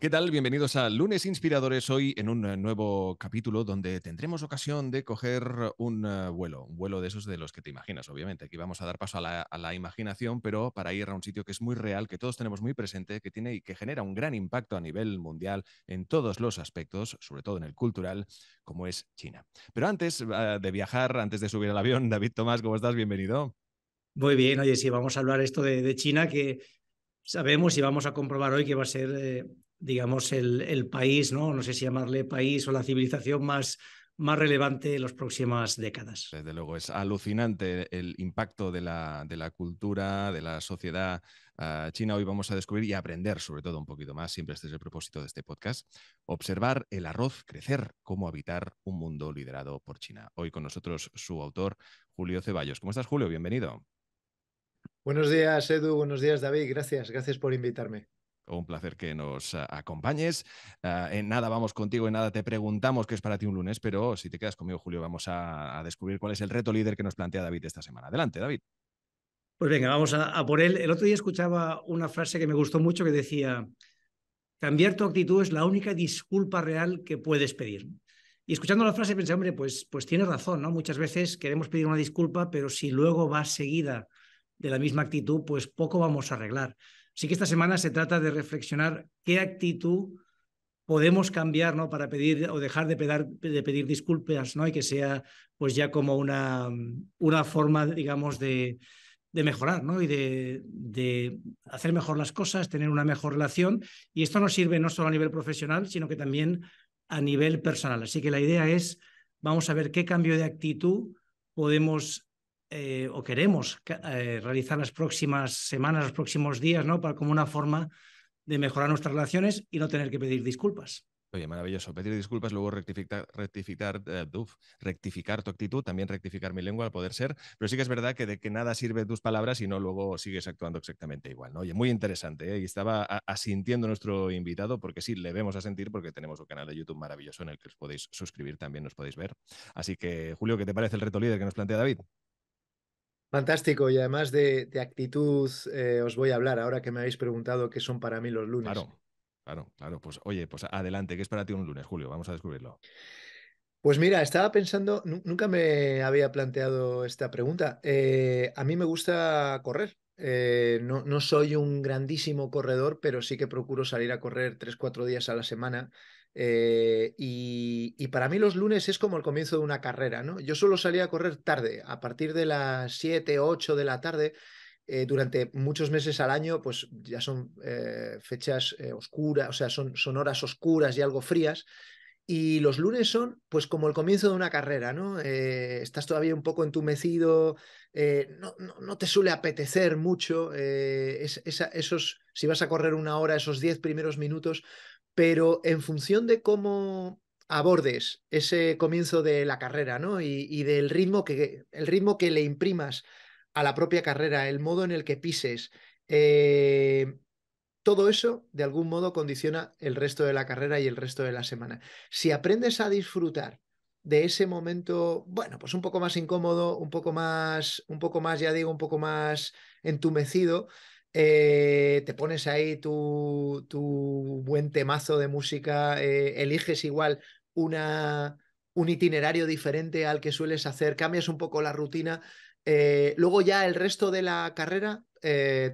¿Qué tal? Bienvenidos a Lunes Inspiradores, hoy en un eh, nuevo capítulo donde tendremos ocasión de coger un eh, vuelo, un vuelo de esos de los que te imaginas, obviamente. Aquí vamos a dar paso a la, imaginación, pero para ir a un sitio que es muy real, que todos tenemos muy presente, que tiene y que genera un gran impacto a nivel mundial en todos los aspectos, sobre todo en el cultural, como es China. Pero antes eh, de viajar, antes de subir al avión, David Tomás, ¿cómo estás? Bienvenido. Muy bien, oye, sí, vamos a hablar esto de, China, que sabemos y vamos a comprobar hoy que va a ser digamos, el, país, ¿no? No sé si llamarle país o la civilización más, más relevante en las próximas décadas. Desde luego, es alucinante el impacto de la, de la cultura, de la sociedad ah, china. Hoy vamos a descubrir y aprender sobre todo un poquito más, siempre este es el propósito de este podcast, observar el arroz crecer, cómo habitar un mundo liderado por China. Hoy con nosotros su autor, Julio Ceballos. ¿Cómo estás, Julio? Bienvenido. Buenos días, Edu. Buenos días, David. Gracias. Gracias por invitarme. Un placer que nos eh, acompañes. Eh, en nada vamos contigo, en nada te preguntamos qué es para ti un lunes, pero si te quedas conmigo, Julio, vamos a, descubrir cuál es el reto líder que nos plantea David esta semana. Adelante, David. Pues venga, vamos a, por él. El otro día escuchaba una frase que me gustó mucho que decía, cambiar tu actitud es la única disculpa real que puedes pedir. Y escuchando la frase pensé, hombre, pues, pues tienes razón, ¿no? Muchas veces queremos pedir una disculpa, pero si luego va seguida de la misma actitud, pues poco vamos a arreglar. Así que esta semana se trata de reflexionar qué actitud podemos cambiar ¿no? para pedir o dejar de, de pedir disculpas ¿no? y que sea pues ya como una, una forma, digamos, de, de mejorar ¿no? y de, de, hacer mejor las cosas, tener una mejor relación. Y esto nos sirve no solo a nivel profesional, sino que también a nivel personal. Así que la idea es, vamos a ver qué cambio de actitud podemos eh, o queremos eh, realizar las próximas semanas, los próximos días, ¿no? Para, como una forma de mejorar nuestras relaciones y no tener que pedir disculpas. Oye, maravilloso. Pedir disculpas, luego rectificar, rectificar, eh, rectificar tu actitud, también rectificar mi lengua al poder ser. Pero sí que es verdad que de que nada sirve tus palabras y no luego sigues actuando exactamente igual. ¿no? Oye, muy interesante. Y estaba asintiendo nuestro invitado porque sí, le vemos a sentir porque tenemos un canal de YouTube maravilloso en el que os podéis suscribir, también nos podéis ver. Así que, Julio, ¿qué te parece el reto líder que nos plantea David? Fantástico, y además de, actitud eh, os voy a hablar ahora que me habéis preguntado qué son para mí los lunes. Claro, claro, claro. Pues oye, pues adelante, ¿qué es para ti un lunes, Julio? Vamos a descubrirlo. Pues mira, estaba pensando, nunca me había planteado esta pregunta. Eh, a mí me gusta correr. Eh, no, no soy un grandísimo corredor, pero sí que procuro salir a correr tres, cuatro días a la semana eh, y, para mí los lunes es como el comienzo de una carrera, ¿no? Yo solo salía a correr tarde, a partir de las 7, 8 de la tarde, eh, durante muchos meses al año, pues ya son eh, fechas oscuras, o sea, son, horas oscuras y algo frías. Y los lunes son, pues, como el comienzo de una carrera, ¿no? estás todavía un poco entumecido, no, te suele apetecer mucho. esos, si vas a correr una hora, esos diez primeros minutos pero en función de cómo abordes ese comienzo de la carrera, ¿no? Y, del ritmo que, el ritmo que le imprimas a la propia carrera, el modo en el que pises, eh, todo eso de algún modo condiciona el resto de la carrera y el resto de la semana. Si aprendes a disfrutar de ese momento, bueno, pues un poco más incómodo, un poco más, un poco más, ya digo, un poco más entumecido, eh, te pones ahí tu, buen temazo de música, eh, eliges igual una, un itinerario diferente al que sueles hacer, cambias un poco la rutina. Eh, luego ya el resto de la carrera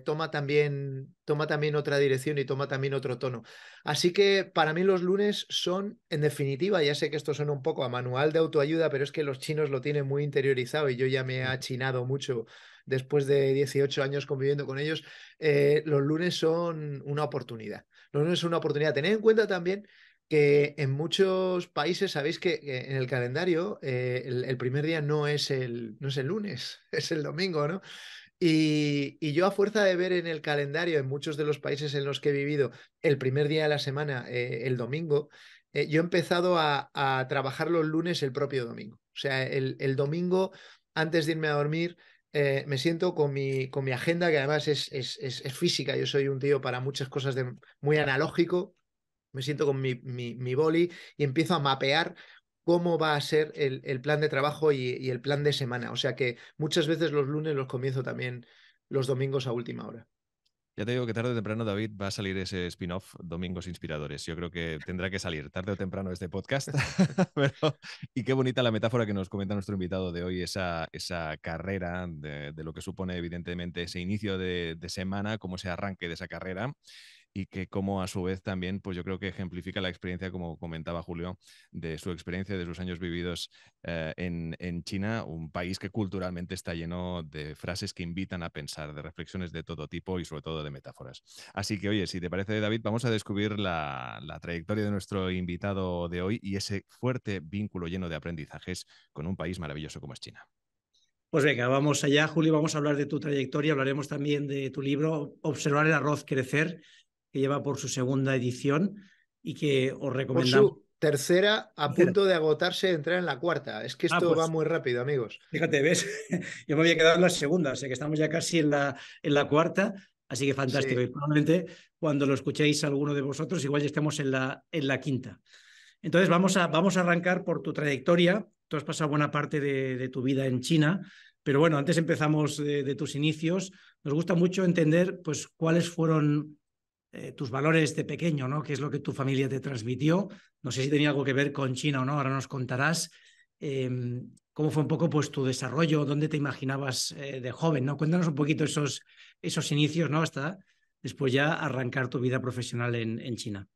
toma, también, toma también otra dirección y toma también otro tono. Así que para mí los lunes son, en definitiva, ya sé que esto suena un poco a manual de autoayuda, pero es que los chinos lo tienen muy interiorizado y yo ya me he mm. achinado mucho después de 18 años conviviendo con ellos, eh, los lunes son una oportunidad. Los lunes son una oportunidad. Tened en cuenta también que en muchos países sabéis que, en el calendario eh, el, primer día no es el, no es el lunes, es el domingo, ¿no? Y, yo a fuerza de ver en el calendario, en muchos de los países en los que he vivido, el primer día de la semana, eh, el domingo, yo he empezado a, trabajar los lunes el propio domingo. O sea, el domingo, antes de irme a dormir, eh, me siento con mi, con mi agenda, que además es, es, física. Yo soy un tío para muchas cosas de, muy analógico. Me siento con mi, mi, boli y empiezo a mapear cómo va a ser el, plan de trabajo y, el plan de semana. O sea que muchas veces los lunes los comienzo también los domingos a última hora. Ya te digo que tarde o temprano, David, va a salir ese spin-off Domingos Inspiradores. Yo creo que tendrá que salir tarde o temprano este podcast. y qué bonita la metáfora que nos comenta nuestro invitado de hoy, esa, esa carrera de, lo que supone evidentemente ese inicio de, semana, cómo se arranque de esa carrera y que como a su vez también, pues yo creo que ejemplifica la experiencia, como comentaba Julio, de su experiencia, de sus años vividos eh, en, China, un país que culturalmente está lleno de frases que invitan a pensar, de reflexiones de todo tipo y sobre todo de metáforas. Así que, oye, si te parece, David, vamos a descubrir la, la trayectoria de nuestro invitado de hoy y ese fuerte vínculo lleno de aprendizajes con un país maravilloso como es China. Pues venga, vamos allá, Julio, vamos a hablar de tu trayectoria, hablaremos también de tu libro, Observar el arroz crecer, que lleva por su segunda edición y que os recomendamos. su tercera a punto de agotarse de entrar en la cuarta. Es que ah, esto pues va muy rápido, amigos. Fíjate, ves, yo me había quedado en la segunda, o sea que estamos ya casi en la, en la cuarta. Así que fantástico. Y probablemente cuando lo escuchéis alguno de vosotros, igual ya estemos en la, en la quinta. Entonces vamos a, vamos a arrancar por tu trayectoria. Tú has pasado buena parte de, tu vida en China, pero bueno, antes empezamos de, tus inicios. Nos gusta mucho entender pues, cuáles fueron eh, tus valores de pequeño, ¿no? ¿Qué es lo que tu familia te transmitió? No sé si tenía algo que ver con China o no, ahora nos contarás. Em, ¿Cómo fue un poco pues, tu desarrollo? ¿Dónde te imaginabas eh, de joven? ¿no? Cuéntanos un poquito esos, esos inicios, ¿no? Hasta después ya arrancar tu vida profesional en, en China.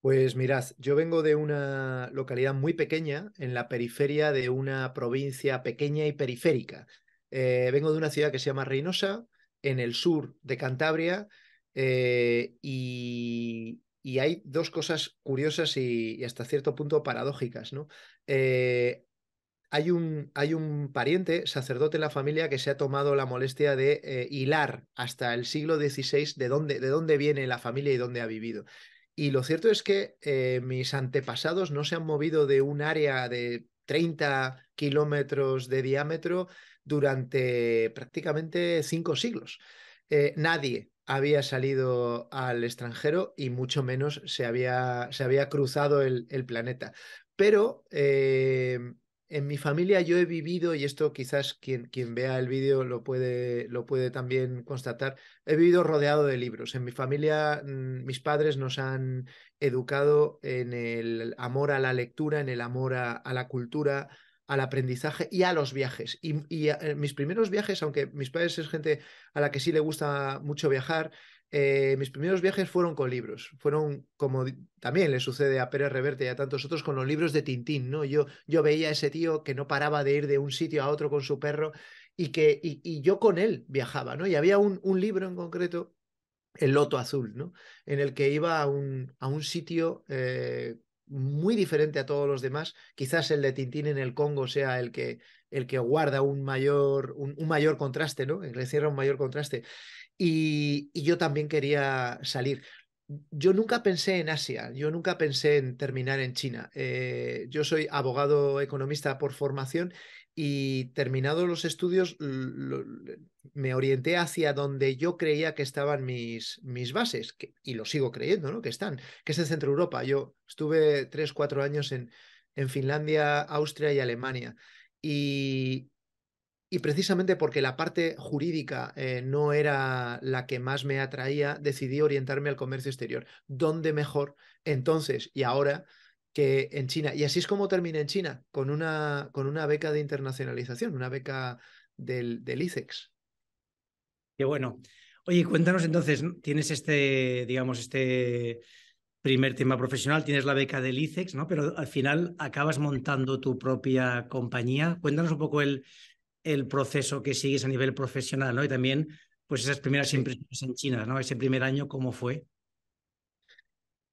Pues mirad, yo vengo de una localidad muy pequeña, en la periferia de una provincia pequeña y periférica. Eh, vengo de una ciudad que se llama Reynosa, en el sur de Cantabria, eh, y, hay dos cosas curiosas y, hasta cierto punto paradójicas, ¿no? Eh, hay, un, hay un, pariente, sacerdote en la familia, que se ha tomado la molestia de eh, hilar hasta el siglo XVI de dónde, de dónde viene la familia y dónde ha vivido. Y lo cierto es que mis antepasados no se han movido de un área de 30 kilómetros de diámetro durante prácticamente cinco siglos. nadie, había salido al extranjero y mucho menos se había, se había cruzado el, planeta. Pero eh, en mi familia yo he vivido, y esto quizás quien, quien vea el vídeo lo puede, lo puede también constatar, he vivido rodeado de libros. En mi familia mm, mis padres nos han educado en el amor a la lectura, en el amor a la cultura, al aprendizaje y a los viajes. Y, eh, mis primeros viajes, aunque mis padres es gente a la que sí le gusta mucho viajar, eh, mis primeros viajes fueron con libros. Fueron como también le sucede a Pérez Reverte y a tantos otros con los libros de Tintín, ¿no? Yo, yo veía a ese tío que no paraba de ir de un sitio a otro con su perro y que y, yo con él viajaba, ¿no? Y había un, libro en concreto el Loto Azul, ¿no? En el que iba a un, a un sitio eh, muy diferente a todos los demás. Quizás el de Tintín en el Congo sea el que, el que guarda un mayor, un, mayor contraste, ¿no? El que cierra un mayor contraste. Y, y, yo también quería salir. Yo nunca pensé en Asia, yo nunca pensé en terminar en China. Eh, yo soy abogado economista por formación y terminado los estudios, lo, me orienté hacia donde yo creía que estaban mis, mis bases, y lo sigo creyendo, ¿no? Que están, que es el centro Europa. Yo estuve tres, cuatro años en, en Finlandia, Austria y Alemania. Y, y precisamente porque la parte jurídica eh, no era la que más me atraía, decidí orientarme al comercio exterior. ¿Dónde mejor entonces y ahora que en China? Y así es como terminé en China, con una, con una beca de internacionalización, una beca del, del ICEX. Qué bueno. Oye, cuéntanos entonces, tienes este, digamos, este primer tema profesional, tienes la beca del ICEX, ¿no? Pero al final acabas montando tu propia compañía. Cuéntanos un poco el, el proceso que sigues a nivel profesional, ¿no? Y también, pues esas primeras impresiones en China, ¿no? Ese primer año, ¿cómo fue?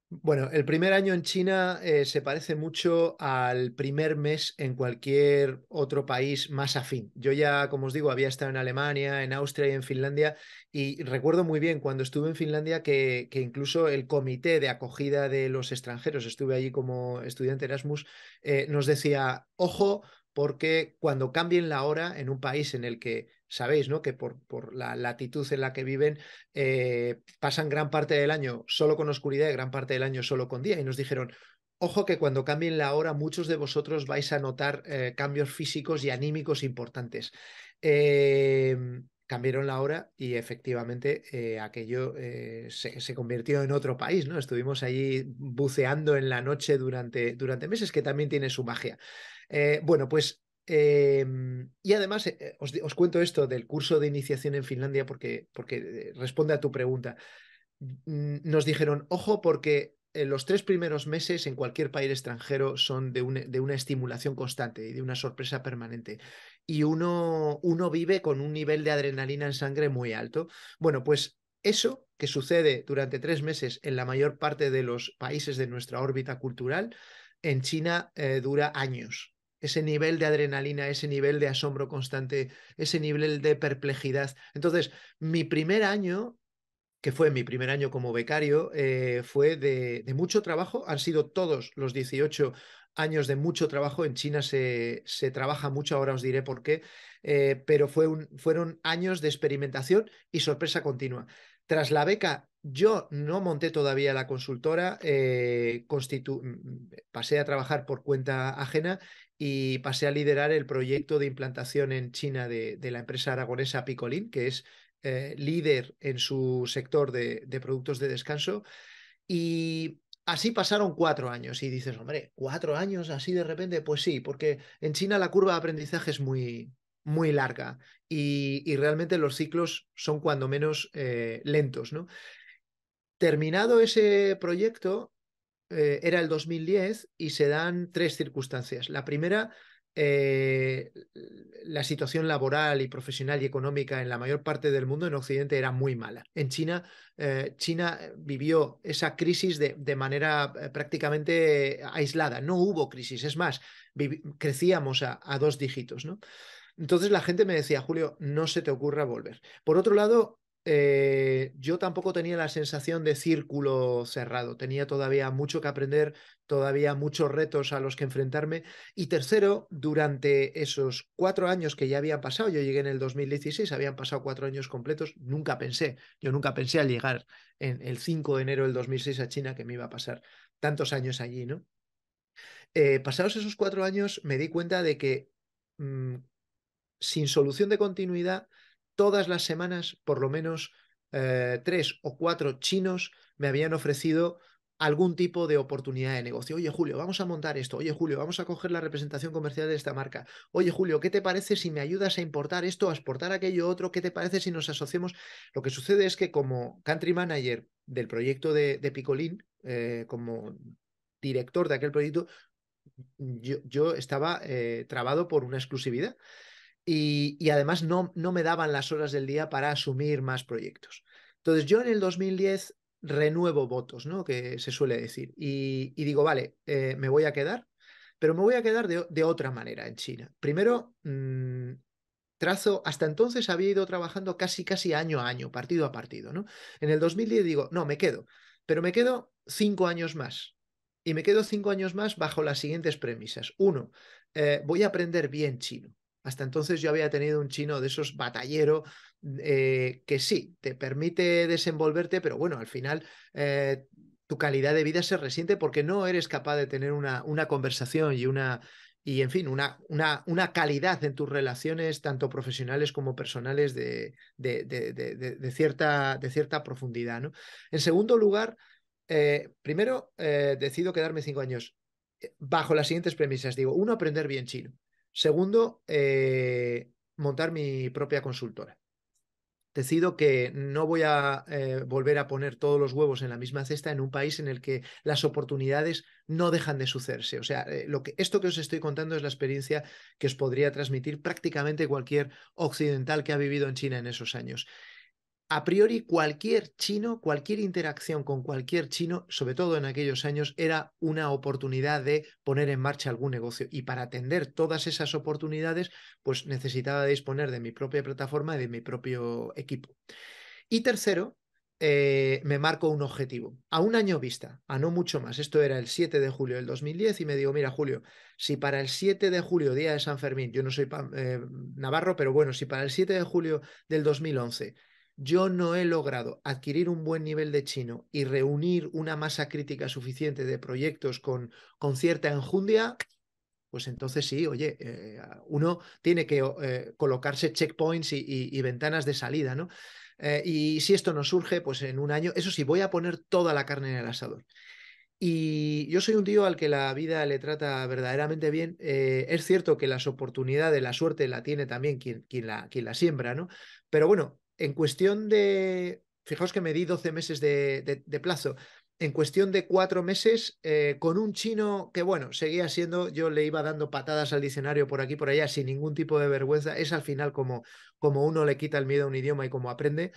Bueno, el primer año en China eh, se parece mucho al primer mes en cualquier otro país más afín. Yo ya, como os digo, había estado en Alemania, en Austria y en Finlandia y recuerdo muy bien cuando estuve en Finlandia que, incluso el comité de acogida de los extranjeros, estuve allí como estudiante Erasmus, eh, nos decía, ojo, porque cuando cambien la hora en un país en el que Sabéis, ¿no? Que por, la latitud en la que viven eh, pasan gran parte del año solo con oscuridad y gran parte del año solo con día. Y nos dijeron, ojo que cuando cambien la hora muchos de vosotros vais a notar eh, cambios físicos y anímicos importantes. Cambieron em, cambiaron la hora y efectivamente eh, aquello se, convirtió en otro país, ¿no? Estuvimos allí buceando en la noche durante, durante meses, que también tiene su magia. bueno, pues Em, y además, eh, eh, os, cuento esto del curso de iniciación en Finlandia porque, porque eh, responde a tu pregunta. Nos dijeron, ojo, porque los tres primeros meses en cualquier país extranjero son de, una estimulación constante y de una sorpresa permanente. Y uno, uno vive con un nivel de adrenalina en sangre muy alto. Bueno, pues eso que sucede durante tres meses en la mayor parte de los países de nuestra órbita cultural, en China dura años ese nivel de adrenalina, ese nivel de asombro constante, ese nivel de perplejidad. Entonces, mi primer año, que fue mi primer año como becario, eh, fue de, mucho trabajo. Han sido todos los 18 años de mucho trabajo. En China se, trabaja mucho, ahora os diré por qué, eh, pero fueron años de experimentación y sorpresa continua. Tras la beca yo no monté todavía la consultora, eh, mm, pasé a trabajar por cuenta ajena y pasé a liderar el proyecto de implantación en China de, la empresa aragonesa Picolin, que es eh, líder en su sector de, productos de descanso. Y así pasaron cuatro años y dices, hombre, cuatro años así de repente, pues sí, porque en China la curva de aprendizaje es muy, muy larga y, realmente los ciclos son cuando menos eh, lentos, ¿no? Terminado ese proyecto, eh, era el 2010 y se dan tres circunstancias. La primera, eh, la situación laboral y profesional y económica en la mayor parte del mundo, en Occidente, era muy mala. En China, eh, China vivió esa crisis de, manera prácticamente aislada. No hubo crisis, es más, crecíamos a, dos dígitos, ¿no? Entonces la gente me decía, Julio, no se te ocurra volver. Por otro lado, eh, yo tampoco tenía la sensación de círculo cerrado. Tenía todavía mucho que aprender, todavía muchos retos a los que enfrentarme. Y tercero, durante esos cuatro años que ya habían pasado, yo llegué en el 2016, habían pasado cuatro años completos, nunca pensé, yo nunca pensé al llegar en el 5 de enero del 2006 a China que me iba a pasar tantos años allí, ¿no? Eh, pasados esos cuatro años me di cuenta de que mm, sin solución de continuidad, todas las semanas por lo menos eh, tres o cuatro chinos me habían ofrecido algún tipo de oportunidad de negocio. Oye, Julio, vamos a montar esto. Oye, Julio, vamos a coger la representación comercial de esta marca. Oye, Julio, ¿qué te parece si me ayudas a importar esto, a exportar aquello otro? ¿Qué te parece si nos asociamos? Lo que sucede es que como country manager del proyecto de, Picolín, eh, como director de aquel proyecto, yo, estaba eh, trabado por una exclusividad y, además no, me daban las horas del día para asumir más proyectos. Entonces yo en el 2010 renuevo votos, ¿no? Que se suele decir. Y, digo, vale, eh, me voy a quedar, pero me voy a quedar de, otra manera en China. Primero, mm, trazo, hasta entonces había ido trabajando casi, casi año a año, partido a partido, ¿no? En el 2010 digo, no, me quedo, pero me quedo cinco años más. Y me quedo cinco años más bajo las siguientes premisas. Uno, eh, voy a aprender bien chino. Hasta entonces yo había tenido un chino de esos batallero eh, que sí, te permite desenvolverte, pero bueno, al final eh, tu calidad de vida se resiente porque no eres capaz de tener una, una conversación y una... Y en fin, una, una, una, calidad en tus relaciones, tanto profesionales como personales, de, de, de, cierta, de, cierta, profundidad. ¿no? En segundo lugar, eh, primero, decido quedarme cinco años bajo las siguientes premisas. Digo, uno, aprender bien chino. Segundo, eh, montar mi propia consultora. Decido que no voy a eh, volver a poner todos los huevos en la misma cesta en un país en el que las oportunidades no dejan de sucederse. O sea, eh, lo esto que os estoy contando es la experiencia que os podría transmitir prácticamente cualquier occidental que ha vivido en China en esos años a priori cualquier chino, cualquier interacción con cualquier chino, sobre todo en aquellos años, era una oportunidad de poner en marcha algún negocio. Y para atender todas esas oportunidades, pues necesitaba disponer de mi propia plataforma y de mi propio equipo. Y tercero, eh, me marco un objetivo, a un año vista, a no mucho más. Esto era el 7 de julio del 2010 y me digo, mira Julio, si para el 7 de julio, día de San Fermín, yo no soy eh, navarro, pero bueno, si para el 7 de julio del 2011 yo no he logrado adquirir un buen nivel de chino y reunir una masa crítica suficiente de proyectos con, con cierta enjundia, pues entonces sí, oye, eh, uno tiene que eh, colocarse checkpoints y, ventanas de salida, ¿no? Eh, y si esto no surge, pues en un año, eso sí, voy a poner toda la carne en el asador. Y yo soy un tío al que la vida le trata verdaderamente bien. es cierto que las oportunidades, la suerte la tiene también quien, quien la siembra, ¿no? Pero bueno, en cuestión de, fijaos que me di 12 meses de, plazo, en cuestión de cuatro meses eh, con un chino que, bueno, seguía siendo, yo le iba dando patadas al diccionario por aquí, por allá, sin ningún tipo de vergüenza. Es al final como, como uno le quita el miedo a un idioma y como aprende.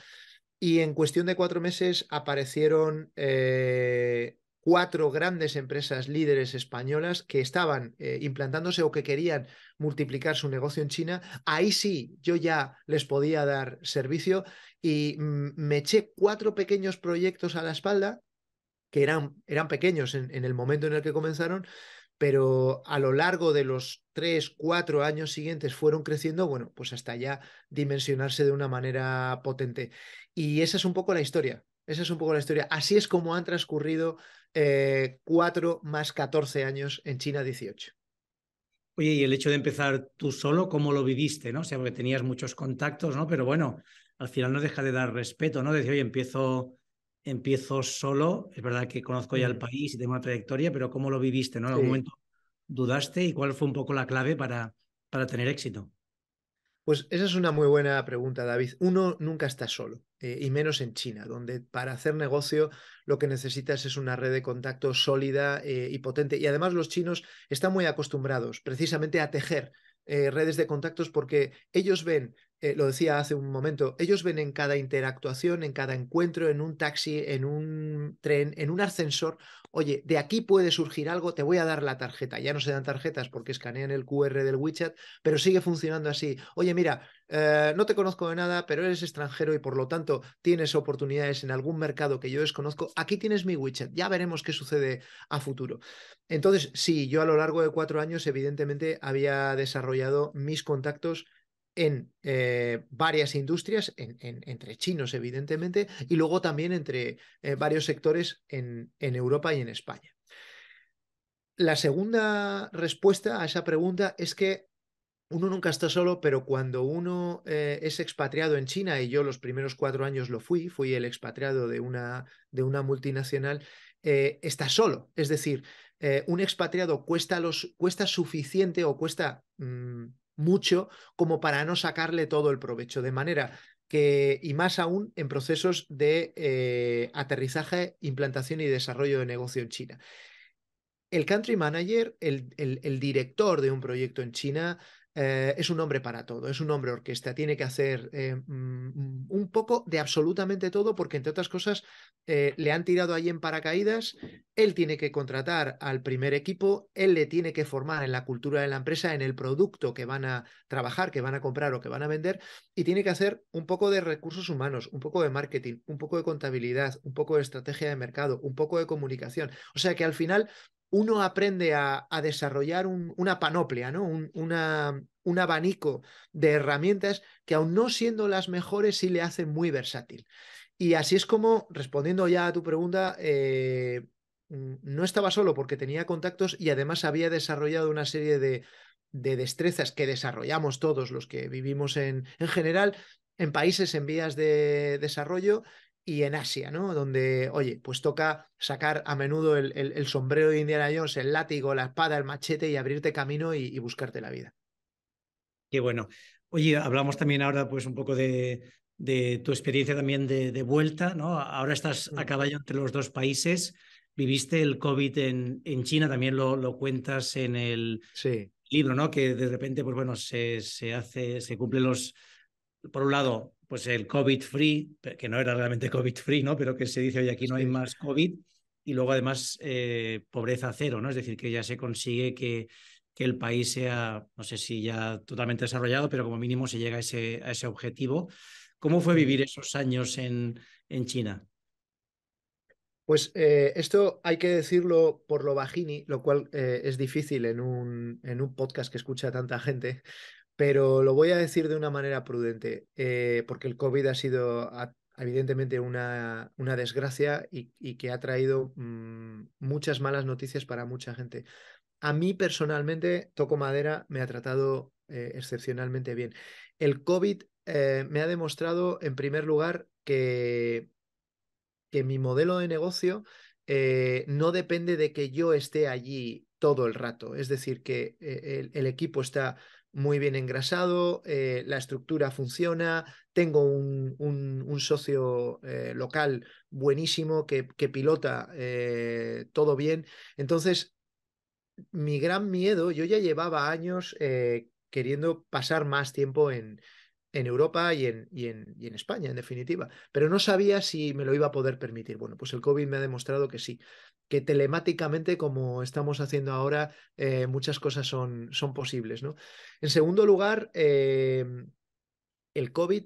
Y en cuestión de cuatro meses aparecieron eh, cuatro grandes empresas líderes españolas que estaban eh, implantándose o que querían multiplicar su negocio en China, ahí sí yo ya les podía dar servicio y mm, me eché cuatro pequeños proyectos a la espalda, que eran, eran pequeños en, en el momento en el que comenzaron, pero a lo largo de los tres, cuatro años siguientes fueron creciendo, bueno, pues hasta ya dimensionarse de una manera potente. Y esa es un poco la historia, esa es un poco la historia. Así es como han transcurrido eh, cuatro 4 más 14 años, en China 18. Oye, y el hecho de empezar tú solo, ¿cómo lo viviste? ¿no? O sea, porque tenías muchos contactos, ¿no? Pero bueno, al final no deja de dar respeto, ¿no? decía oye, empiezo, empiezo solo, es verdad que conozco ya el mm. país y tengo una trayectoria, pero ¿cómo lo viviste? ¿no? ¿En algún momento dudaste y cuál fue un poco la clave para, para tener éxito? Pues esa es una muy buena pregunta, David. Uno nunca está solo, eh, y menos en China, donde para hacer negocio lo que necesitas es una red de contacto sólida eh, y potente. Y además los chinos están muy acostumbrados precisamente a tejer eh, redes de contactos porque ellos ven eh, lo decía hace un momento, ellos ven en cada interactuación, en cada encuentro, en un taxi, en un tren, en un ascensor, oye, de aquí puede surgir algo, te voy a dar la tarjeta. Ya no se dan tarjetas porque escanean el QR del WeChat, pero sigue funcionando así. Oye, mira, eh, no te conozco de nada, pero eres extranjero y por lo tanto tienes oportunidades en algún mercado que yo desconozco. Aquí tienes mi WeChat, ya veremos qué sucede a futuro. Entonces, sí, yo a lo largo de cuatro años, evidentemente, había desarrollado mis contactos en eh, varias industrias, entre chinos evidentemente, y luego también entre eh, varios sectores en, en, Europa y en España. La segunda respuesta a esa pregunta es que uno nunca está solo, pero cuando uno eh, es expatriado en China, y yo los primeros cuatro años lo fui, fui el expatriado de una, de una multinacional, está solo. Es decir, un expatriado cuesta, los, cuesta suficiente o cuesta... Mm, mucho como para no sacarle todo el provecho. De manera que, y más aún en procesos de eh, aterrizaje, implantación y desarrollo de negocio en China. El country manager, el director de un proyecto en China, eh, es un hombre para todo, es un hombre orquesta, tiene que hacer eh, mm, un poco de absolutamente todo porque, entre otras cosas, eh, le han tirado ahí en paracaídas, él tiene que contratar al primer equipo, él le tiene que formar en la cultura de la empresa, en el producto que van a trabajar, que van a comprar o que van a vender, y tiene que hacer un poco de recursos humanos, un poco de marketing, un poco de contabilidad, un poco de estrategia de mercado, un poco de comunicación. O sea que al final uno aprende a, desarrollar una panoplia, ¿no? Un, abanico de herramientas que aun no siendo las mejores sí le hacen muy versátil. Y así es como, respondiendo ya a tu pregunta, eh, mm, no estaba solo porque tenía contactos y además había desarrollado una serie de, destrezas que desarrollamos todos los que vivimos en general en países en vías de desarrollo y en Asia, ¿no? Donde, oye, pues toca sacar a menudo el, sombrero de Indiana Jones, el látigo, la espada, el machete y abrirte camino y, buscarte la vida. Qué bueno. Oye, hablamos también ahora pues un poco de, tu experiencia también de, vuelta, ¿no? Ahora estás a mm. caballo entre los dos países, viviste el COVID en, China, también lo, cuentas en el libro, ¿no? Que de repente, pues bueno, se, se hace, se cumplen los, por un lado, pues el COVID free, que no era realmente COVID free, ¿no? Pero que se dice, hoy aquí no hay más COVID, y luego además eh, pobreza cero, ¿no? Es decir, que ya se consigue que, que, el país sea, no sé si ya totalmente desarrollado, pero como mínimo se llega a ese, a ese objetivo. ¿Cómo fue vivir esos años en, en China? Pues eh, esto hay que decirlo por lo bajini, lo cual eh, es difícil en un, en un podcast que escucha tanta gente, pero lo voy a decir de una manera prudente, eh, porque el COVID ha sido evidentemente una, una desgracia y, y, que ha traído mm, muchas malas noticias para mucha gente. A mí personalmente, Toco Madera me ha tratado eh, excepcionalmente bien. El COVID eh, me ha demostrado, en primer lugar, que, que mi modelo de negocio no depende de que yo esté allí todo el rato. Es decir, que el equipo está muy bien engrasado, eh, la estructura funciona, tengo un, socio eh, local buenísimo que, que pilota eh, todo bien. Entonces, mi gran miedo, yo ya llevaba años queriendo pasar más tiempo en, en Europa y en, y, en, y en, España, en definitiva. Pero no sabía si me lo iba a poder permitir. Bueno, pues el COVID me ha demostrado que sí que telemáticamente, como estamos haciendo ahora, eh, muchas cosas son, son posibles. ¿no? En segundo lugar, em, el COVID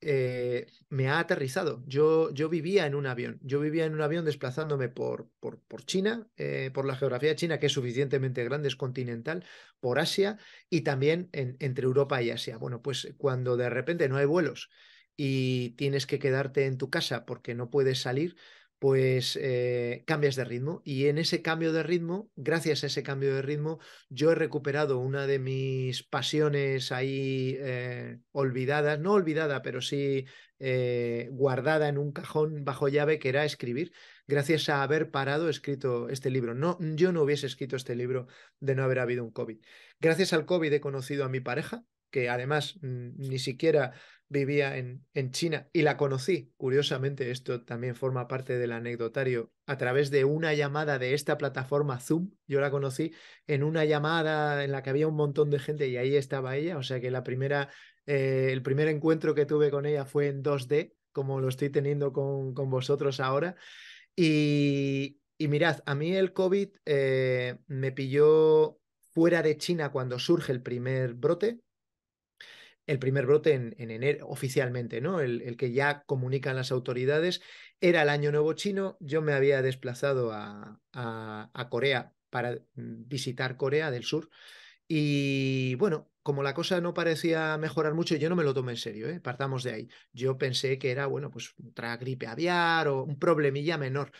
eh, me ha aterrizado. Yo, yo, vivía en un avión, yo vivía en un avión desplazándome por, por, por China, eh, por la geografía de China, que es suficientemente grande, es continental, por Asia y también entre Europa y Asia. Bueno, pues cuando de repente no hay vuelos y tienes que quedarte en tu casa porque no puedes salir, pues eh, cambias de ritmo. Y en ese cambio de ritmo, gracias a ese cambio de ritmo, yo he recuperado una de mis pasiones ahí eh, olvidadas, no olvidada, pero sí eh, guardada en un cajón bajo llave, que era escribir. Gracias a haber parado, escrito este libro. No, yo no hubiese escrito este libro de no haber habido un COVID. Gracias al COVID he conocido a mi pareja, que además mm, ni siquiera vivía en, en, China y la conocí. Curiosamente, esto también forma parte del anecdotario. A través de una llamada de esta plataforma Zoom, yo la conocí en una llamada en la que había un montón de gente y ahí estaba ella. O sea que la primera, eh, el primer encuentro que tuve con ella fue en 2D, como lo estoy teniendo con, vosotros ahora. Y, mirad, a mí el COVID eh, me pilló fuera de China cuando surge el primer brote, el primer brote en, enero, oficialmente, ¿no? El, que ya comunican las autoridades. Era el año nuevo chino, yo me había desplazado a, Corea para visitar Corea del Sur. Y bueno, como la cosa no parecía mejorar mucho, yo no me lo tomé en serio, ¿eh? partamos de ahí. Yo pensé que era, bueno, pues otra gripe aviar o un problemilla menor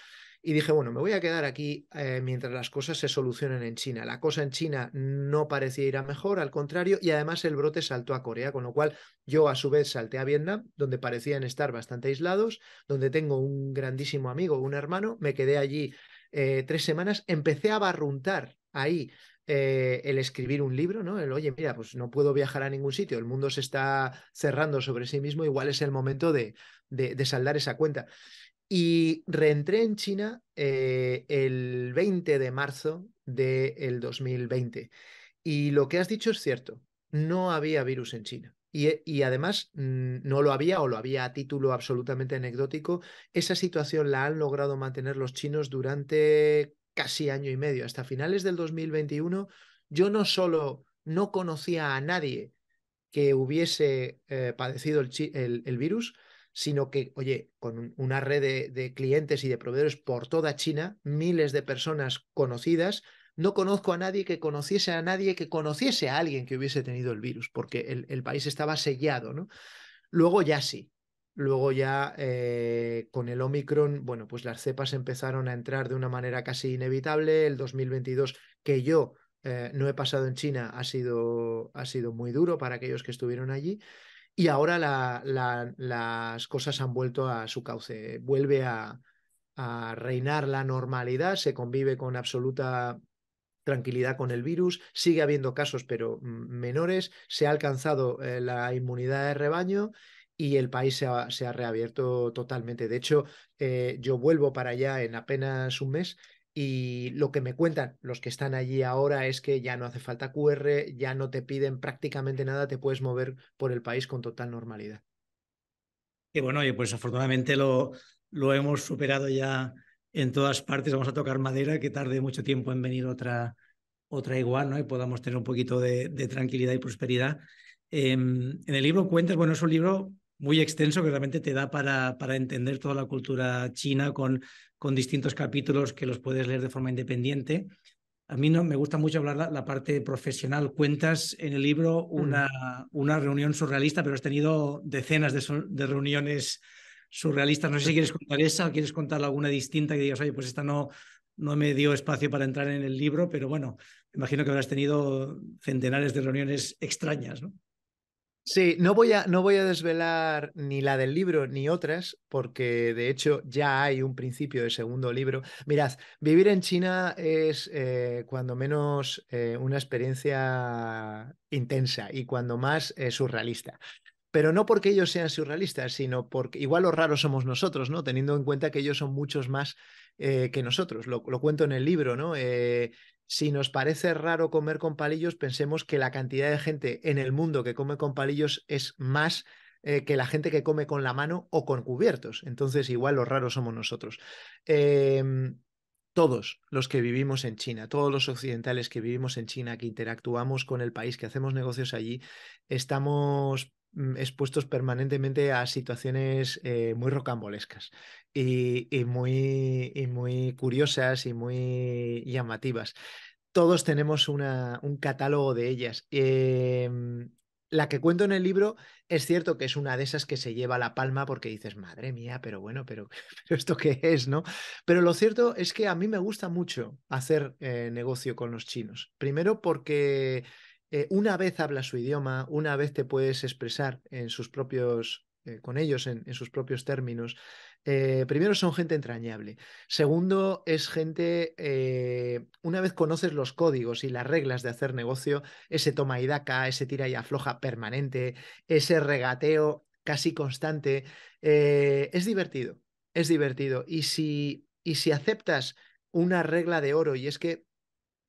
y dije, bueno, me voy a quedar aquí eh, mientras las cosas se solucionen en China. La cosa en China no parecía ir a mejor, al contrario, y además el brote saltó a Corea, con lo cual yo a su vez salté a Vietnam, donde parecían estar bastante aislados, donde tengo un grandísimo amigo, un hermano, me quedé allí eh, tres semanas, empecé a barruntar ahí eh, el escribir un libro, ¿no? El, oye, mira, pues no puedo viajar a ningún sitio, el mundo se está cerrando sobre sí mismo, igual es el momento de, de, de saldar esa cuenta. Y reentré en China eh, el 20 de marzo del 2020. Y lo que has dicho es cierto, no había virus en China. Y, eh, además no lo había o lo había a título absolutamente anecdótico. Esa situación la han logrado mantener los chinos durante casi año y medio. Hasta finales del 2021 yo no solo no conocía a nadie que hubiese eh, padecido el virus, sino que, oye, con una red de, clientes y de proveedores por toda China, miles de personas conocidas, no conozco a nadie que conociese a nadie que conociese a alguien que hubiese tenido el virus, porque el, país estaba sellado, ¿no? Luego ya sí. Luego ya eh, con el Omicron, bueno, pues las cepas empezaron a entrar de una manera casi inevitable. El 2022, que yo eh, no he pasado en China, ha sido, ha sido muy duro para aquellos que estuvieron allí y ahora las cosas han vuelto a su cauce, vuelve a, reinar la normalidad, se convive con absoluta tranquilidad con el virus, sigue habiendo casos pero menores, se ha alcanzado eh, la inmunidad de rebaño y el país se ha, reabierto totalmente. De hecho, eh, yo vuelvo para allá en apenas un mes y lo que me cuentan los que están allí ahora es que ya no hace falta QR, ya no te piden prácticamente nada, te puedes mover por el país con total normalidad. Y bueno, pues afortunadamente lo, lo hemos superado ya en todas partes. Vamos a tocar madera, que tarde mucho tiempo en venir otra, otra igual, ¿no? Y podamos tener un poquito de, tranquilidad y prosperidad. Em, en el libro cuentas, bueno, es un libro muy extenso que realmente te da para, para entender toda la cultura china con con distintos capítulos que los puedes leer de forma independiente. A mí no, me gusta mucho hablar la, parte profesional. Cuentas en el libro una, mm. una reunión surrealista, pero has tenido decenas de, reuniones surrealistas. No sé si quieres contar esa o quieres contar alguna distinta que digas, oye, pues esta no, no me dio espacio para entrar en el libro, pero bueno, imagino que habrás tenido centenares de reuniones extrañas, ¿no? Sí, no voy, a, no voy a desvelar ni la del libro ni otras, porque de hecho ya hay un principio de segundo libro. Mirad, vivir en China es eh, cuando menos eh, una experiencia intensa y cuando más eh, surrealista pero no porque ellos sean surrealistas, sino porque igual los raros somos nosotros, ¿no? Teniendo en cuenta que ellos son muchos más que nosotros. Lo, cuento en el libro, ¿no? si nos parece raro comer con palillos, pensemos que la cantidad de gente en el mundo que come con palillos es más eh, que la gente que come con la mano o con cubiertos. Entonces, igual los raros somos nosotros. Em, todos los que vivimos en China, todos los occidentales que vivimos en China, que interactuamos con el país, que hacemos negocios allí, estamos Mm, expuestos permanentemente a situaciones eh, muy rocambolescas y, muy, muy, curiosas y muy llamativas. Todos tenemos una, un catálogo de ellas. Em, la que cuento en el libro es cierto que es una de esas que se lleva la palma porque dices, madre mía, pero bueno, pero, esto qué es, ¿no? Pero lo cierto es que a mí me gusta mucho hacer eh, negocio con los chinos. Primero porque eh, una vez hablas su idioma, una vez te puedes expresar en sus propios, eh, con ellos en, sus propios términos, eh, primero son gente entrañable. Segundo, es gente, una vez conoces los códigos y las reglas de hacer negocio, ese toma y daca, ese tira y afloja permanente, ese regateo casi constante, es divertido, es divertido. Y si, y si aceptas una regla de oro, y es que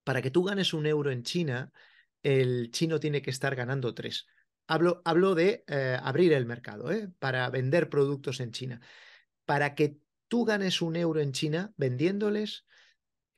para que tú ganes un euro en China, el chino tiene que estar ganando tres. Hablo, hablo de eh, abrir el mercado ¿eh? para vender productos en China. Para que tú ganes un euro en China vendiéndoles,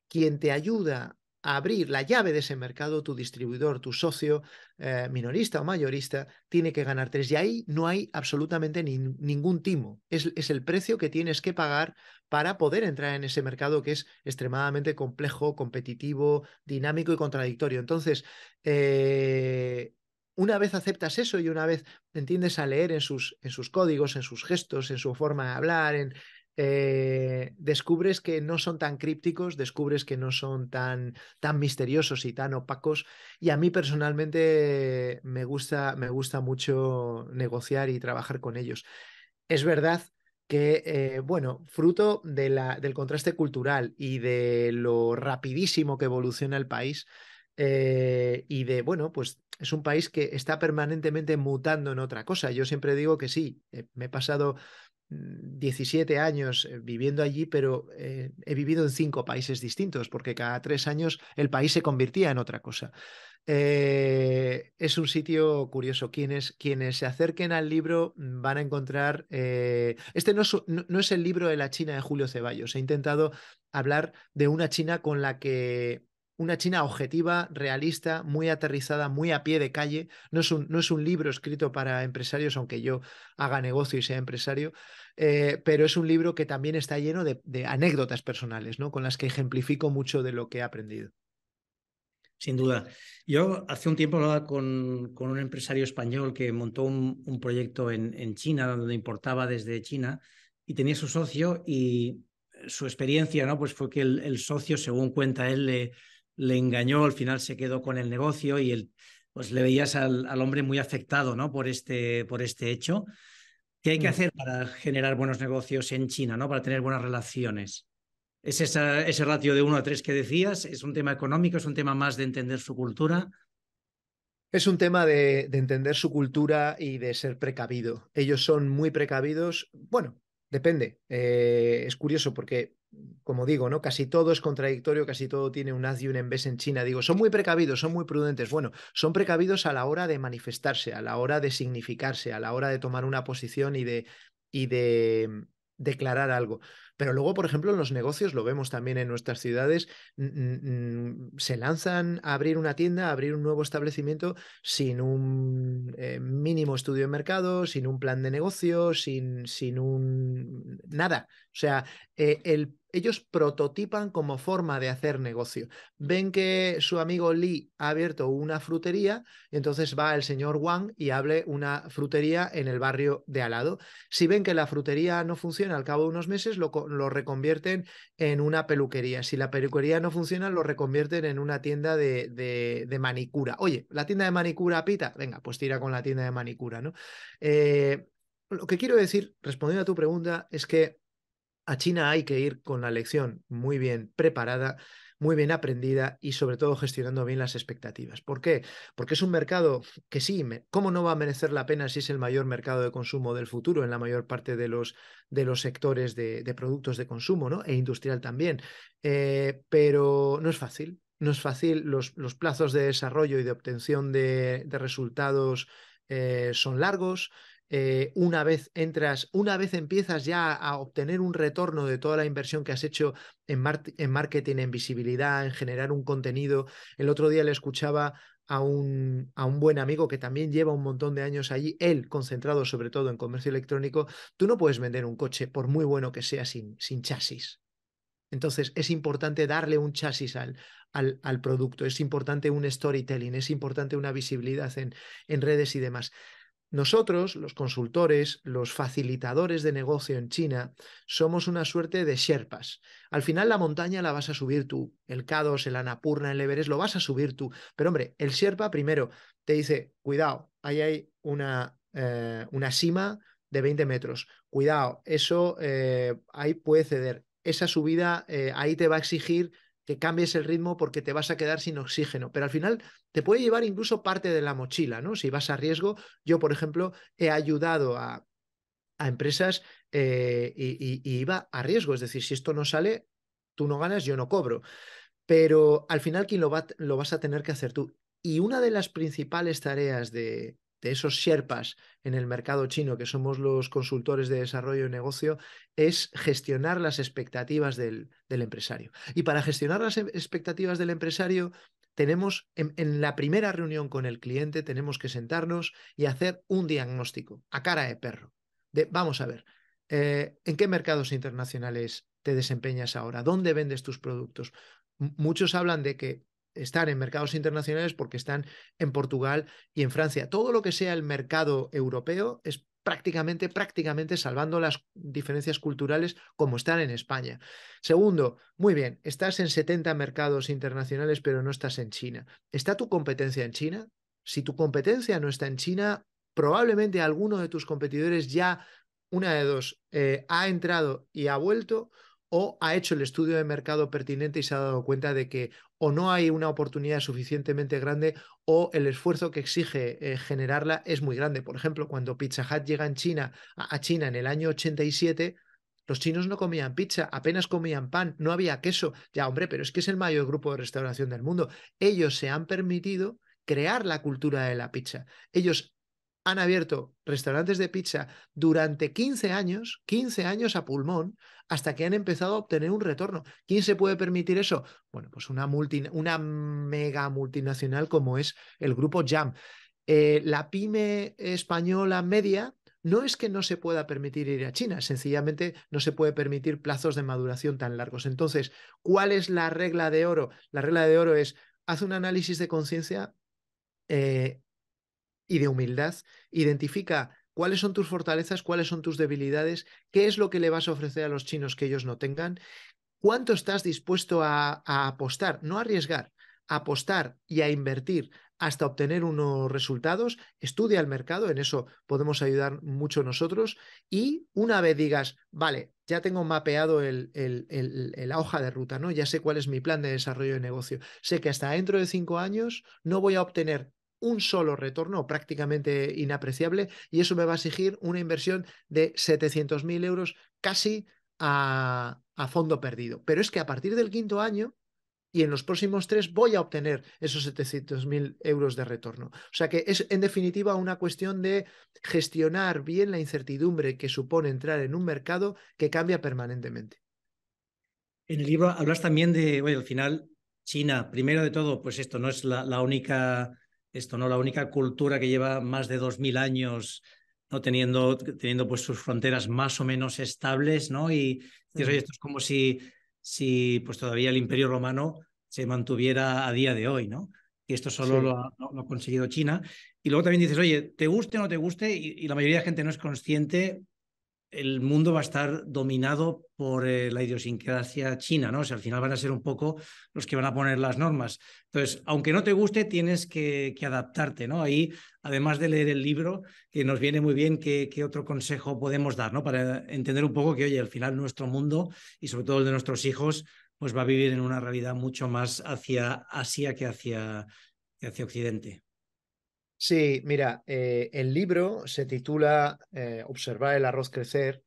quien te ayuda abrir la llave de ese mercado, tu distribuidor, tu socio eh, minorista o mayorista, tiene que ganar tres. Y ahí no hay absolutamente ningún timo. Es, el precio que tienes que pagar para poder entrar en ese mercado que es extremadamente complejo, competitivo, dinámico y contradictorio. Entonces, eh, una vez aceptas eso y una vez entiendes a leer en sus, en sus códigos, en sus gestos, en su forma de hablar, en, eh, descubres que no son tan crípticos, descubres que no son tan, tan misteriosos y tan opacos. Y a mí personalmente me gusta, me gusta mucho negociar y trabajar con ellos. Es verdad que, eh, bueno, fruto del contraste cultural y de lo rapidísimo que evoluciona el país, eh, y de, bueno, pues es un país que está permanentemente mutando en otra cosa. Yo siempre digo que sí, me he pasado 17 mm, años eh, viviendo allí, pero eh, he vivido en cinco países distintos, porque cada tres años el país se convertía en otra cosa. Eh, es un sitio curioso. Quienes, quienes se acerquen al libro mm, van a encontrar... este no es, no es el libro de la China de Julio Ceballos. He intentado hablar de una China con la que una China objetiva, realista, muy aterrizada, muy a pie de calle. No es un, no es un libro escrito para empresarios, aunque yo haga negocio y sea empresario, eh, pero es un libro que también está lleno de, anécdotas personales, ¿no? con las que ejemplifico mucho de lo que he aprendido. Sin duda. Yo hace un tiempo hablaba con, con un empresario español que montó un, proyecto en, en China, donde importaba desde China, y tenía su socio y su experiencia, ¿no? Pues fue que el, el socio, según cuenta él, le, le engañó, al final se quedó con el negocio y el, pues le veías al, hombre muy afectado ¿no? por, este, por este hecho. ¿Qué hay que mm. hacer para generar buenos negocios en China, ¿no? para tener buenas relaciones? ¿Es ese ratio de uno a tres que decías? ¿Es un tema económico? ¿Es un tema más de entender su cultura? Es un tema de, de, entender su cultura y de ser precavido. Ellos son muy precavidos. Bueno, Depende. Eh, es curioso porque, como digo, ¿no? Casi todo es contradictorio, casi todo tiene un haz y un vez en China. Digo, son muy precavidos, son muy prudentes. Bueno, son precavidos a la hora de manifestarse, a la hora de significarse, a la hora de tomar una posición y de, y de mm, declarar algo. Pero luego, por ejemplo, en los negocios, lo vemos también en nuestras ciudades, se lanzan a abrir una tienda, a abrir un nuevo establecimiento sin un eh, mínimo estudio de mercado, sin un plan de negocio, sin, sin un... nada. O sea, eh, el, ellos prototipan como forma de hacer negocio. Ven que su amigo Lee ha abierto una frutería, entonces va el señor Wang y hable una frutería en el barrio de al lado. Si ven que la frutería no funciona al cabo de unos meses, lo, reconvierten en una peluquería. Si la peluquería no funciona, lo reconvierten en una tienda de, manicura. Oye, la tienda de manicura pita, venga, pues tira con la tienda de manicura, ¿no? Eh, lo que quiero decir, respondiendo a tu pregunta, es que a China hay que ir con la lección muy bien preparada, muy bien aprendida y sobre todo gestionando bien las expectativas. ¿Por qué? Porque es un mercado que sí, ¿cómo no va a merecer la pena si es el mayor mercado de consumo del futuro en la mayor parte de los, de los sectores de, productos de consumo ¿no? e industrial también? Eh, pero no es fácil. No es fácil, los, los plazos de desarrollo y de obtención de, resultados eh, son largos, eh, una vez entras, una vez empiezas ya a obtener un retorno de toda la inversión que has hecho en, en marketing, en visibilidad, en generar un contenido. El otro día le escuchaba a un, a un, buen amigo que también lleva un montón de años allí, él concentrado sobre todo en comercio electrónico. Tú no puedes vender un coche, por muy bueno que sea, sin, sin chasis. Entonces es importante darle un chasis al, al, al, producto, es importante un storytelling, es importante una visibilidad en, en redes y demás. Nosotros, los consultores, los facilitadores de negocio en China, somos una suerte de sherpas. Al final la montaña la vas a subir tú, el k el Anapurna, el Everest, lo vas a subir tú. Pero hombre, el sherpa primero te dice, cuidado, ahí hay una, eh, una cima de 20 metros, cuidado, eso eh, ahí puede ceder. Esa subida eh, ahí te va a exigir que cambies el ritmo porque te vas a quedar sin oxígeno, pero al final te puede llevar incluso parte de la mochila, ¿no? Si vas a riesgo, yo, por ejemplo, he ayudado a, empresas eh, y, iba a riesgo, es decir, si esto no sale, tú no ganas, yo no cobro. Pero al final, quién lo, va, lo vas a tener que hacer tú? Y una de las principales tareas de, de esos sherpas en el mercado chino, que somos los consultores de desarrollo y negocio, es gestionar las expectativas del, empresario. Y para gestionar las e-, expectativas del empresario, tenemos en, la primera reunión con el cliente, tenemos que sentarnos y hacer un diagnóstico a cara de perro. De, vamos a ver, eh, ¿en qué mercados internacionales te desempeñas ahora? ¿Dónde vendes tus productos? muchos hablan de que estar en mercados internacionales porque están en Portugal y en Francia. Todo lo que sea el mercado europeo es prácticamente, prácticamente salvando las diferencias culturales como están en España. Segundo, muy bien, estás en 70 mercados internacionales, pero no estás en China. ¿Está tu competencia en China? Si tu competencia no está en China, probablemente alguno de tus competidores ya, una de dos, eh, ha entrado y ha vuelto o ha hecho el estudio de mercado pertinente y se ha dado cuenta de que o no hay una oportunidad suficientemente grande o el esfuerzo que exige eh, generarla es muy grande. Por ejemplo, cuando Pizza Hut llega China, a, China en el año 87, los chinos no comían pizza, apenas comían pan, no había queso. Ya, hombre, pero es que es el mayor grupo de restauración del mundo. Ellos se han permitido crear la cultura de la pizza. Ellos han abierto restaurantes de pizza durante 15 años, 15 años a pulmón, hasta que han empezado a obtener un retorno. ¿Quién se puede permitir eso? Bueno, pues una, una mega multinacional como es el grupo Jam. Eh, la pyme española media no es que no se pueda permitir ir a China, sencillamente no se puede permitir plazos de maduración tan largos. Entonces, ¿cuál es la regla de oro? La regla de oro es, haz un análisis de conciencia, eh, y de humildad, identifica cuáles son tus fortalezas, cuáles son tus debilidades, qué es lo que le vas a ofrecer a los chinos que ellos no tengan, cuánto estás dispuesto a, apostar, no arriesgar, a apostar y a invertir hasta obtener unos resultados, estudia el mercado, en eso podemos ayudar mucho nosotros y una vez digas, vale, ya tengo mapeado la hoja de ruta, ¿no? ya sé cuál es mi plan de desarrollo de negocio, sé que hasta dentro de cinco años no voy a obtener un solo retorno prácticamente inapreciable y eso me va a exigir una inversión de 700.000 euros casi a, fondo perdido. Pero es que a partir del quinto año, y en los próximos tres voy a obtener esos 700.000 euros de retorno. O sea que es en definitiva una cuestión de gestionar bien la incertidumbre que supone entrar en un mercado que cambia permanentemente. En el libro hablas también de, bueno, al final, China, primero de todo, pues esto no es la única esto, ¿no? La única cultura que lleva más de 2.000 años ¿no? teniendo, teniendo pues sus fronteras más o menos estables, ¿no? Y, dices mm. esto es como si, si pues todavía el imperio romano se mantuviera a día de hoy, ¿no? Y esto solo lo, ha, conseguido China. Y luego también dices, oye, te guste o no te guste, y, y la mayoría de la gente no es consciente el mundo va a estar dominado por eh, la idiosincrasia china, ¿no? O sea, al final van a ser un poco los que van a poner las normas. Entonces, aunque no te guste, tienes que, adaptarte, ¿no? Ahí, además de leer el libro, que nos viene muy bien, ¿qué, otro consejo podemos dar, ¿no? Para entender un poco que, oye, al final nuestro mundo y sobre todo el de nuestros hijos, pues va a vivir en una realidad mucho más hacia Asia que hacia Occidente. Sí, mira, eh, el libro se titula eh, Observar el arroz crecer,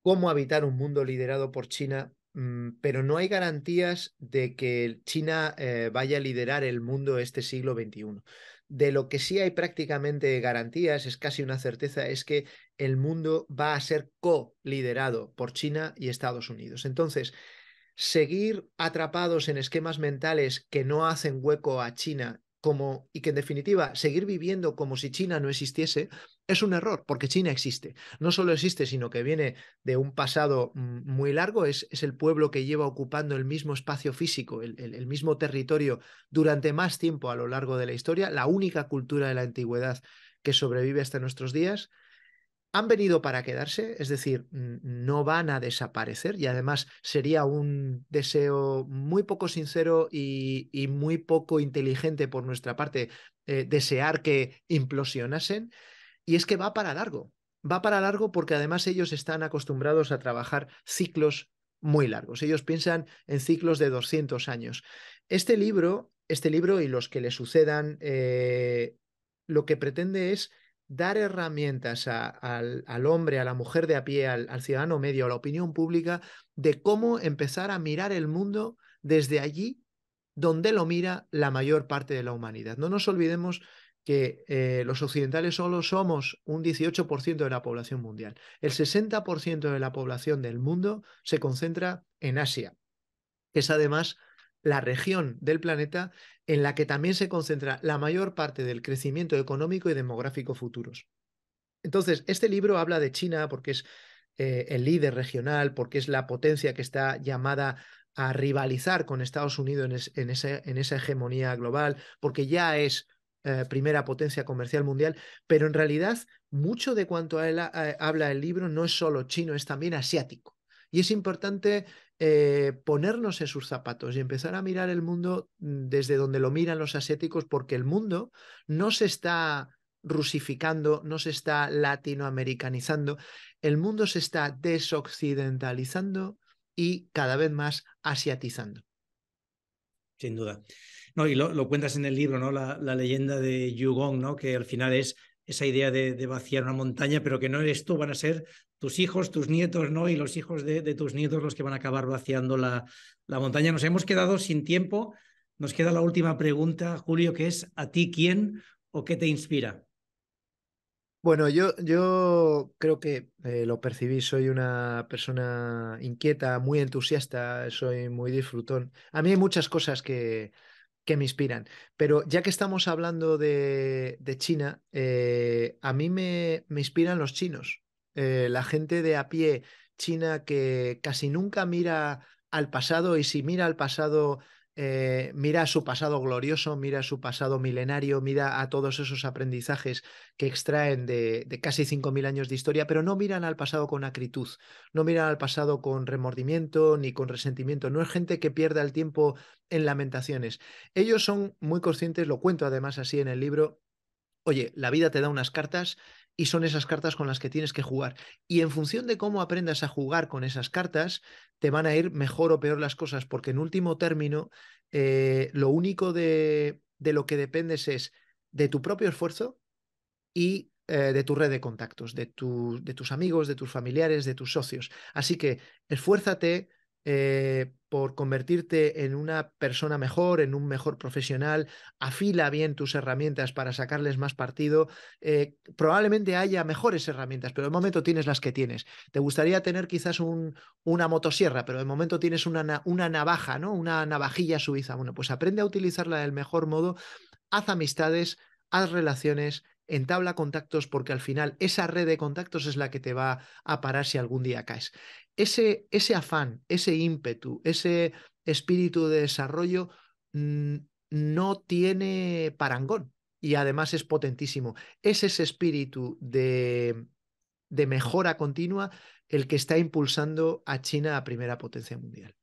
cómo habitar un mundo liderado por China, mm, pero no hay garantías de que China eh, vaya a liderar el mundo este siglo XXI. De lo que sí hay prácticamente garantías, es casi una certeza, es que el mundo va a ser co-liderado por China y Estados Unidos. Entonces, seguir atrapados en esquemas mentales que no hacen hueco a China y que en definitiva seguir viviendo como si China no existiese es un error, porque China existe. No solo existe, sino que viene de un pasado mm, muy largo, es, el pueblo que lleva ocupando el mismo espacio físico, el, mismo territorio durante más tiempo a lo largo de la historia, la única cultura de la antigüedad que sobrevive hasta nuestros días han venido para quedarse, es decir, no van a desaparecer y además sería un deseo muy poco sincero y, muy poco inteligente por nuestra parte eh, desear que implosionasen. Y es que va para largo, va para largo porque además ellos están acostumbrados a trabajar ciclos muy largos, ellos piensan en ciclos de 200 años. Este libro, este libro y los que le sucedan, eh, lo que pretende es dar herramientas al, hombre, a la mujer de a pie, al, ciudadano medio, a la opinión pública, de cómo empezar a mirar el mundo desde allí donde lo mira la mayor parte de la humanidad. No nos olvidemos que eh, los occidentales solo somos un 18% de la población mundial. El 60% de la población del mundo se concentra en Asia, es además la región del planeta en la que también se concentra la mayor parte del crecimiento económico y demográfico futuros. Entonces, este libro habla de China porque es eh, el líder regional, porque es la potencia que está llamada a rivalizar con Estados Unidos en, en, ese, en esa hegemonía global, porque ya es eh, primera potencia comercial mundial, pero en realidad mucho de cuanto habla eh, el libro no es solo chino, es también asiático. Y es importante eh, ponernos en sus zapatos y empezar a mirar el mundo mm, desde donde lo miran los asiáticos, porque el mundo no se está rusificando, no se está latinoamericanizando, el mundo se está desoccidentalizando y cada vez más asiatizando. Sin duda. No, y lo, cuentas en el libro, ¿no? La, leyenda de Yugong, ¿no? Que al final es esa idea de, vaciar una montaña, pero que no eres tú, van a ser tus hijos, tus nietos, ¿no? Y los hijos de, tus nietos los que van a acabar vaciando la, la, montaña. Nos hemos quedado sin tiempo. Nos queda la última pregunta, Julio, que es ¿a ti quién o qué te inspira? Bueno, yo, yo creo que eh, lo percibí, soy una persona inquieta, muy entusiasta, soy muy disfrutón. A mí hay muchas cosas que, que me inspiran. Pero ya que estamos hablando de, de China, eh, a mí me, me, inspiran los chinos. Eh, la gente de a pie china que casi nunca mira al pasado y si mira al pasado, eh, mira a su pasado glorioso, mira a su pasado milenario, mira a todos esos aprendizajes que extraen de, de casi 5.000 años de historia, pero no miran al pasado con acritud, no miran al pasado con remordimiento ni con resentimiento, no es gente que pierda el tiempo en lamentaciones. Ellos son muy conscientes, lo cuento además así en el libro, oye, la vida te da unas cartas y son esas cartas con las que tienes que jugar. Y en función de cómo aprendas a jugar con esas cartas, te van a ir mejor o peor las cosas, porque en último término, eh, lo único de, de, lo que dependes es de tu propio esfuerzo y eh, de tu red de contactos, de, de tus amigos, de tus familiares, de tus socios. Así que esfuérzate, eh, por convertirte en una persona mejor, en un mejor profesional, afila bien tus herramientas para sacarles más partido. Eh, probablemente haya mejores herramientas, pero de momento tienes las que tienes. Te gustaría tener quizás una motosierra, pero de momento tienes una, una navaja, ¿no? Una navajilla suiza. Bueno, pues aprende a utilizarla del mejor modo, haz amistades, haz relaciones, entabla contactos porque al final esa red de contactos es la que te va a parar si algún día caes ese, afán, ese ímpetu, ese espíritu de desarrollo mm, no tiene parangón y además es potentísimo. Es ese espíritu de, mejora continua el que está impulsando a China a primera potencia mundial.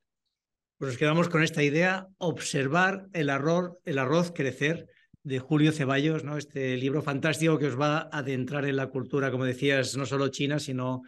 Pues nos quedamos con esta idea, observar el arroz, el arroz crecer de Julio Ceballos, ¿no? este libro fantástico que os va a adentrar en la cultura, como decías, no solo china, sino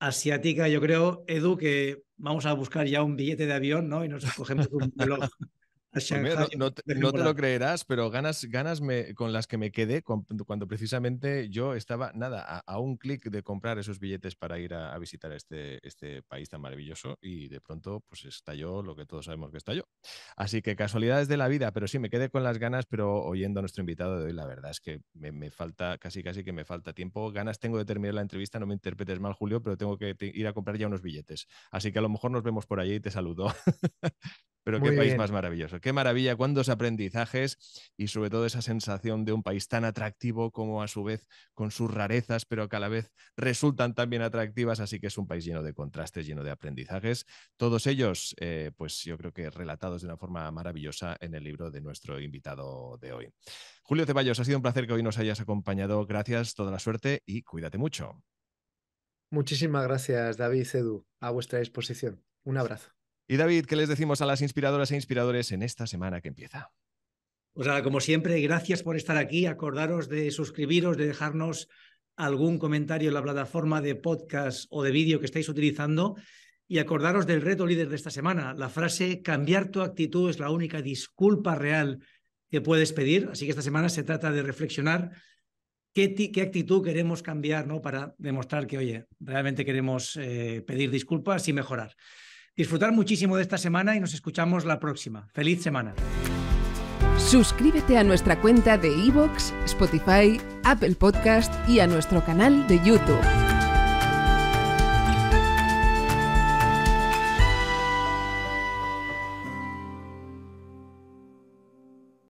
asiática, yo creo, Edu, que vamos a buscar ya un billete de avión, ¿no? Y nos cogemos un reloj Pues pues no, te lo creerás, pero ganas, ganas con las que me quedé cuando, precisamente yo estaba, nada, a, un clic de comprar esos billetes para ir a, visitar este, este país tan maravilloso y de pronto pues estalló lo que todos sabemos que estalló. Así que casualidades de la vida, pero sí, me quedé con las ganas, pero oyendo a nuestro invitado de hoy, la verdad es que me, falta, casi casi que me falta tiempo. Ganas tengo de terminar la entrevista, no me interpretes mal, Julio, pero tengo que ir a comprar ya unos billetes. Así que a lo mejor nos vemos por allí y te saludo. Pero qué país más maravilloso, qué maravilla, cuántos aprendizajes y sobre todo esa sensación de un país tan atractivo como a su vez con sus rarezas, pero que a la vez resultan también atractivas, así que es un país lleno de contrastes, lleno de aprendizajes, todos ellos, eh, pues yo creo que relatados de una forma maravillosa en el libro de nuestro invitado de hoy. Julio Ceballos, ha sido un placer que hoy nos hayas acompañado, gracias, toda la suerte y cuídate mucho. Muchísimas gracias, David Edu, a vuestra disposición. Un abrazo. Y David, ¿qué les decimos a las inspiradoras e inspiradores en esta semana que empieza? O pues sea, como siempre, gracias por estar aquí. Acordaros de suscribiros, de dejarnos algún comentario en la plataforma de podcast o de vídeo que estáis utilizando. Y acordaros del reto líder de esta semana, la frase cambiar tu actitud es la única disculpa real que puedes pedir. Así que esta semana se trata de reflexionar qué, actitud queremos cambiar ¿no? para demostrar que, oye, realmente queremos eh, pedir disculpas y mejorar. Disfrutar muchísimo de esta semana y nos escuchamos la próxima. Feliz semana. Suscríbete a nuestra cuenta de iVoox, Spotify, Apple Podcast y a nuestro canal de YouTube.